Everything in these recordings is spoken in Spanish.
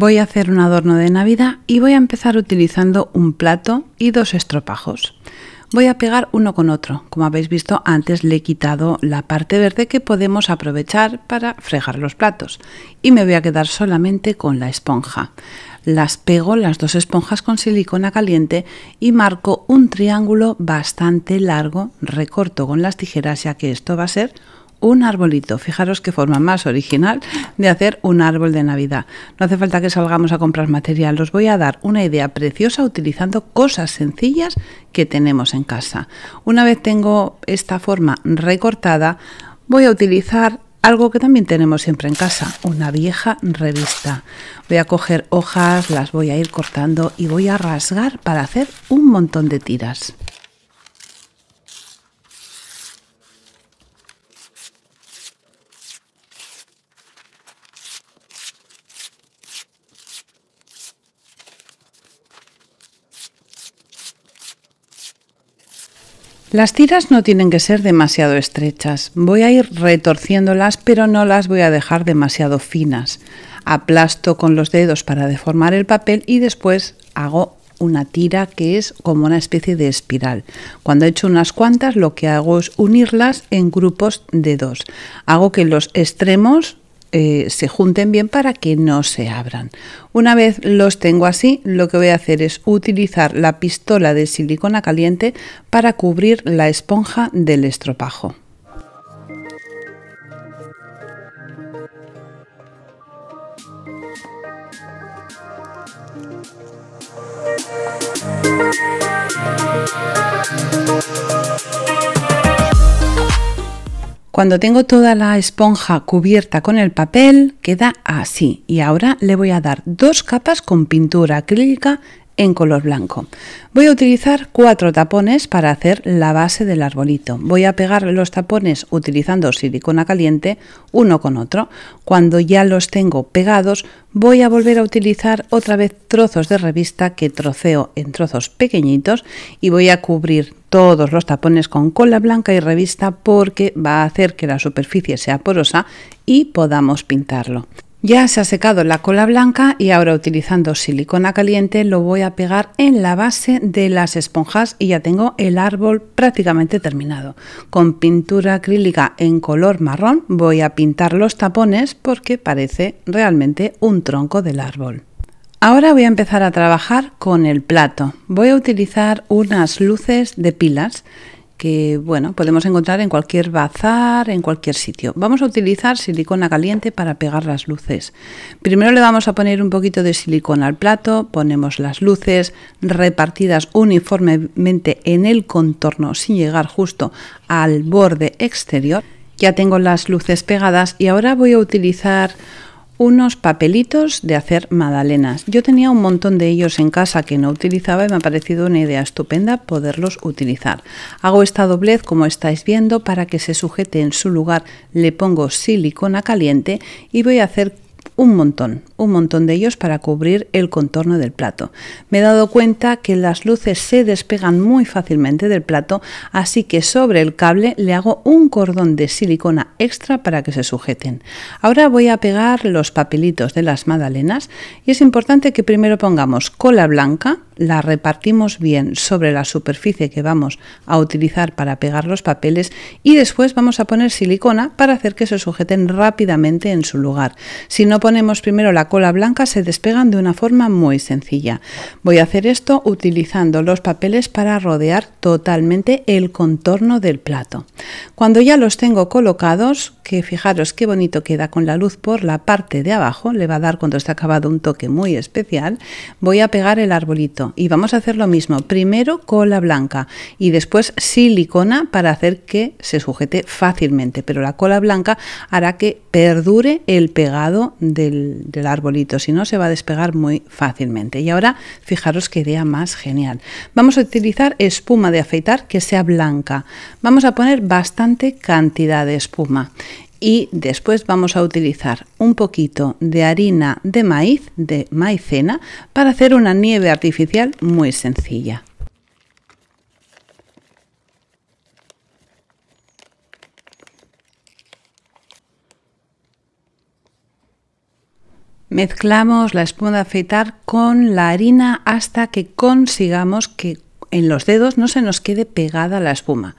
Voy a hacer un adorno de Navidad y voy a empezar utilizando un plato y dos estropajos. Voy a pegar uno con otro. Como habéis visto antes le he quitado la parte verde que podemos aprovechar para fregar los platos. Y me voy a quedar solamente con la esponja. Las pego las dos esponjas con silicona caliente y marco un triángulo bastante largo. Recorto con las tijeras ya que esto va a ser un arbolito. Fijaros qué forma más original de hacer un árbol de Navidad. No hace falta que salgamos a comprar material. Os voy a dar una idea preciosa utilizando cosas sencillas que tenemos en casa. Una vez tengo esta forma recortada, voy a utilizar algo que también tenemos siempre en casa, una vieja revista. Voy a coger hojas, las voy a ir cortando y voy a rasgar para hacer un montón de tiras. Las tiras no tienen que ser demasiado estrechas. Voy a ir retorciéndolas, pero no las voy a dejar demasiado finas. Aplasto con los dedos para deformar el papel y después hago una tira que es como una especie de espiral. Cuando he hecho unas cuantas, lo que hago es unirlas en grupos de dos. Hago que los extremos eh, se junten bien para que no se abran. Una vez los tengo así, lo que voy a hacer es utilizar la pistola de silicona caliente para cubrir la esponja del estropajo. Cuando tengo toda la esponja cubierta con el papel, queda así. Y ahora le voy a dar dos capas con pintura acrílica en color blanco. Voy a utilizar cuatro tapones para hacer la base del arbolito. Voy a pegar los tapones utilizando silicona caliente uno con otro. Cuando ya los tengo pegados voy a volver a utilizar otra vez trozos de revista que troceo en trozos pequeñitos y voy a cubrir todos los tapones con cola blanca y revista porque va a hacer que la superficie sea porosa y podamos pintarlo. Ya se ha secado la cola blanca y ahora utilizando silicona caliente lo voy a pegar en la base de las esponjas y ya tengo el árbol prácticamente terminado. Con pintura acrílica en color marrón voy a pintar los tapones porque parece realmente un tronco del árbol. Ahora voy a empezar a trabajar con el plato. Voy a utilizar unas luces de pilas que bueno, podemos encontrar en cualquier bazar, en cualquier sitio. Vamos a utilizar silicona caliente para pegar las luces. Primero le vamos a poner un poquito de silicona al plato, ponemos las luces repartidas uniformemente en el contorno sin llegar justo al borde exterior. Ya tengo las luces pegadas y ahora voy a utilizar unos papelitos de hacer magdalenas. Yo tenía un montón de ellos en casa que no utilizaba y me ha parecido una idea estupenda poderlos utilizar. Hago esta doblez como estáis viendo para que se sujete en su lugar. Le pongo silicona caliente y voy a hacer un montón, un montón de ellos para cubrir el contorno del plato. Me he dado cuenta que las luces se despegan muy fácilmente del plato, así que sobre el cable le hago un cordón de silicona extra para que se sujeten. Ahora voy a pegar los papelitos de las magdalenas y es importante que primero pongamos cola blanca, la repartimos bien sobre la superficie que vamos a utilizar para pegar los papeles y después vamos a poner silicona para hacer que se sujeten rápidamente en su lugar. Si no ponemos primero la cola blanca se despegan de una forma muy sencilla. Voy a hacer esto utilizando los papeles para rodear totalmente el contorno del plato. Cuando ya los tengo colocados, que fijaros qué bonito queda con la luz por la parte de abajo, le va a dar cuando está acabado un toque muy especial, voy a pegar el arbolito y vamos a hacer lo mismo, primero cola blanca y después silicona para hacer que se sujete fácilmente, pero la cola blanca hará que perdure el pegado del, arbolito, si no se va a despegar muy fácilmente. Y ahora fijaros qué idea más genial. Vamos a utilizar espuma de afeitar que sea blanca. Vamos a poner bastante cantidad de espuma y después vamos a utilizar un poquito de harina de maíz, de maicena, para hacer una nieve artificial muy sencilla. Mezclamos la espuma de afeitar con la harina hasta que consigamos que en los dedos no se nos quede pegada la espuma.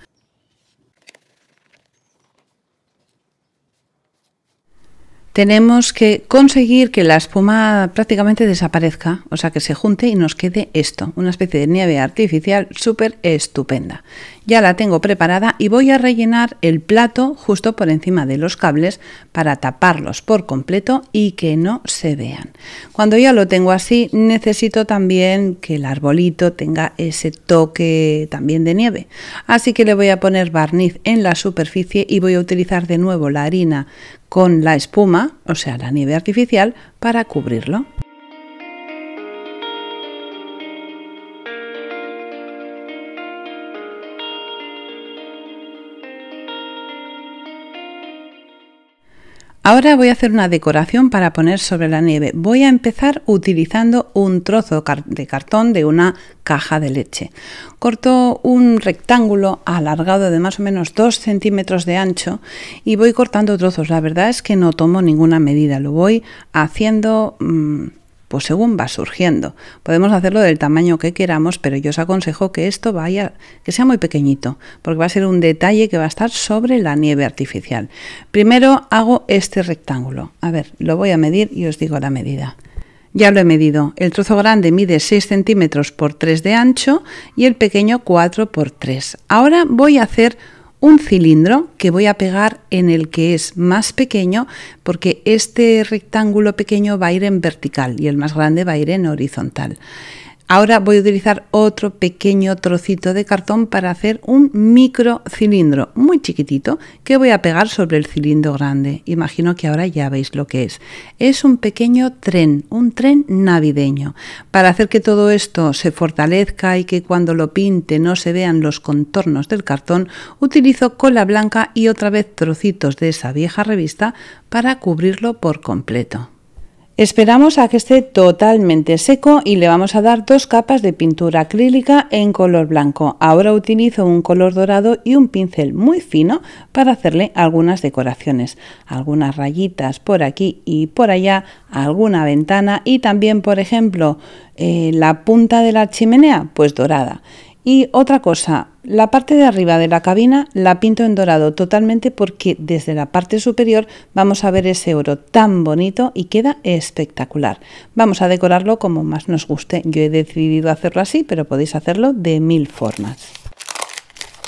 tenemos que conseguir que la espuma prácticamente desaparezca, o sea, que se junte y nos quede esto, una especie de nieve artificial súper estupenda. Ya la tengo preparada y voy a rellenar el plato justo por encima de los cables para taparlos por completo y que no se vean. Cuando ya lo tengo así, necesito también que el arbolito tenga ese toque también de nieve. Así que le voy a poner barniz en la superficie y voy a utilizar de nuevo la harina con la espuma o sea, la nieve artificial, para cubrirlo. Ahora voy a hacer una decoración para poner sobre la nieve. Voy a empezar utilizando un trozo de cartón de una caja de leche. Corto un rectángulo alargado de más o menos 2 centímetros de ancho y voy cortando trozos. La verdad es que no tomo ninguna medida, lo voy haciendo... Mm, pues según va surgiendo. Podemos hacerlo del tamaño que queramos, pero yo os aconsejo que esto vaya, que sea muy pequeñito, porque va a ser un detalle que va a estar sobre la nieve artificial. Primero hago este rectángulo. A ver, lo voy a medir y os digo la medida. Ya lo he medido. El trozo grande mide 6 centímetros por 3 de ancho y el pequeño 4 por 3. Ahora voy a hacer un cilindro que voy a pegar en el que es más pequeño porque este rectángulo pequeño va a ir en vertical y el más grande va a ir en horizontal. Ahora voy a utilizar otro pequeño trocito de cartón para hacer un micro cilindro muy chiquitito que voy a pegar sobre el cilindro grande. Imagino que ahora ya veis lo que es. Es un pequeño tren, un tren navideño. Para hacer que todo esto se fortalezca y que cuando lo pinte no se vean los contornos del cartón, utilizo cola blanca y otra vez trocitos de esa vieja revista para cubrirlo por completo. Esperamos a que esté totalmente seco y le vamos a dar dos capas de pintura acrílica en color blanco. Ahora utilizo un color dorado y un pincel muy fino para hacerle algunas decoraciones. Algunas rayitas por aquí y por allá, alguna ventana y también, por ejemplo, eh, la punta de la chimenea, pues dorada. Y otra cosa, la parte de arriba de la cabina la pinto en dorado totalmente porque desde la parte superior vamos a ver ese oro tan bonito y queda espectacular. Vamos a decorarlo como más nos guste. Yo he decidido hacerlo así, pero podéis hacerlo de mil formas.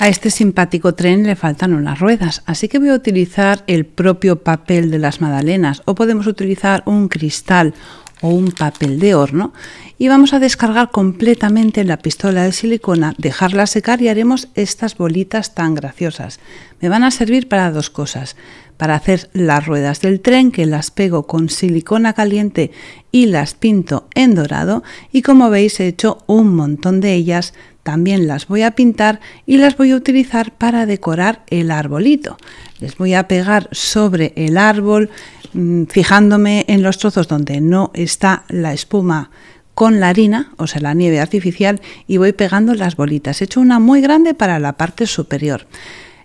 A este simpático tren le faltan unas ruedas, así que voy a utilizar el propio papel de las magdalenas o podemos utilizar un cristal o un papel de horno y vamos a descargar completamente la pistola de silicona, dejarla secar y haremos estas bolitas tan graciosas. Me van a servir para dos cosas, para hacer las ruedas del tren que las pego con silicona caliente y las pinto en dorado y como veis he hecho un montón de ellas, también las voy a pintar y las voy a utilizar para decorar el arbolito. Les voy a pegar sobre el árbol Mm, fijándome en los trozos donde no está la espuma con la harina, o sea, la nieve artificial, y voy pegando las bolitas. He hecho una muy grande para la parte superior.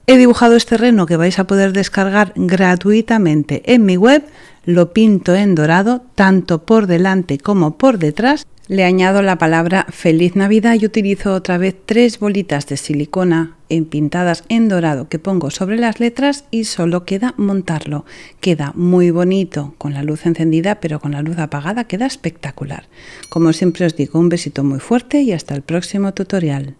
He dibujado este reno que vais a poder descargar gratuitamente en mi web, lo pinto en dorado, tanto por delante como por detrás, le añado la palabra Feliz Navidad y utilizo otra vez tres bolitas de silicona pintadas en dorado que pongo sobre las letras y solo queda montarlo. Queda muy bonito con la luz encendida pero con la luz apagada queda espectacular. Como siempre os digo, un besito muy fuerte y hasta el próximo tutorial.